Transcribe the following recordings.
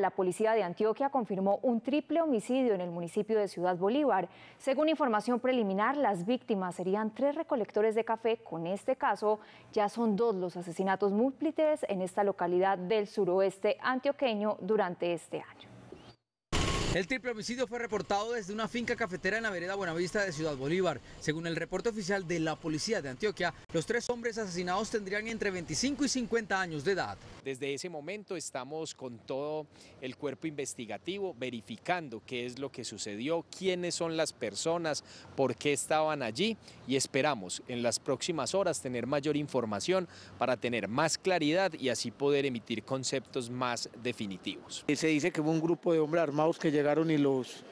la policía de Antioquia confirmó un triple homicidio en el municipio de Ciudad Bolívar. Según información preliminar, las víctimas serían tres recolectores de café. Con este caso, ya son dos los asesinatos múltiples en esta localidad del suroeste antioqueño durante este año. El triple homicidio fue reportado desde una finca cafetera en la vereda Buenavista de Ciudad Bolívar. Según el reporte oficial de la policía de Antioquia, los tres hombres asesinados tendrían entre 25 y 50 años de edad. Desde ese momento estamos con todo el cuerpo investigativo verificando qué es lo que sucedió, quiénes son las personas, por qué estaban allí y esperamos en las próximas horas tener mayor información para tener más claridad y así poder emitir conceptos más definitivos. Se dice que hubo un grupo de hombres armados que llegaron y los,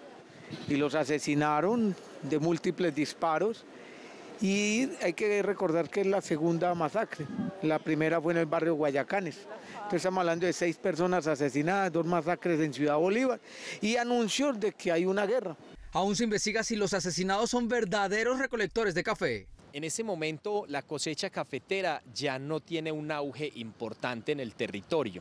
y los asesinaron de múltiples disparos. Y hay que recordar que es la segunda masacre. La primera fue en el barrio Guayacanes. Entonces estamos hablando de seis personas asesinadas, dos masacres en Ciudad Bolívar y anuncios de que hay una guerra. Aún se investiga si los asesinados son verdaderos recolectores de café. En ese momento la cosecha cafetera ya no tiene un auge importante en el territorio.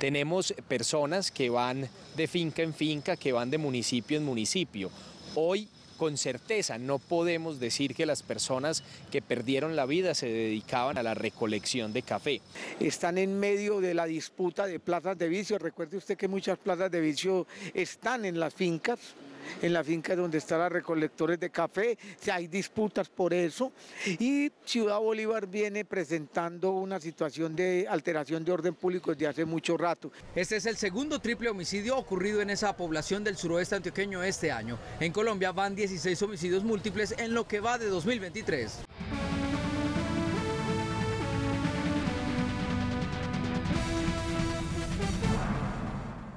Tenemos personas que van de finca en finca, que van de municipio en municipio. Hoy con certeza no podemos decir que las personas que perdieron la vida se dedicaban a la recolección de café. Están en medio de la disputa de plazas de vicio. Recuerde usted que muchas plazas de vicio están en las fincas en la finca donde están los recolectores de café, hay disputas por eso. Y Ciudad Bolívar viene presentando una situación de alteración de orden público desde hace mucho rato. Este es el segundo triple homicidio ocurrido en esa población del suroeste antioqueño este año. En Colombia van 16 homicidios múltiples en lo que va de 2023.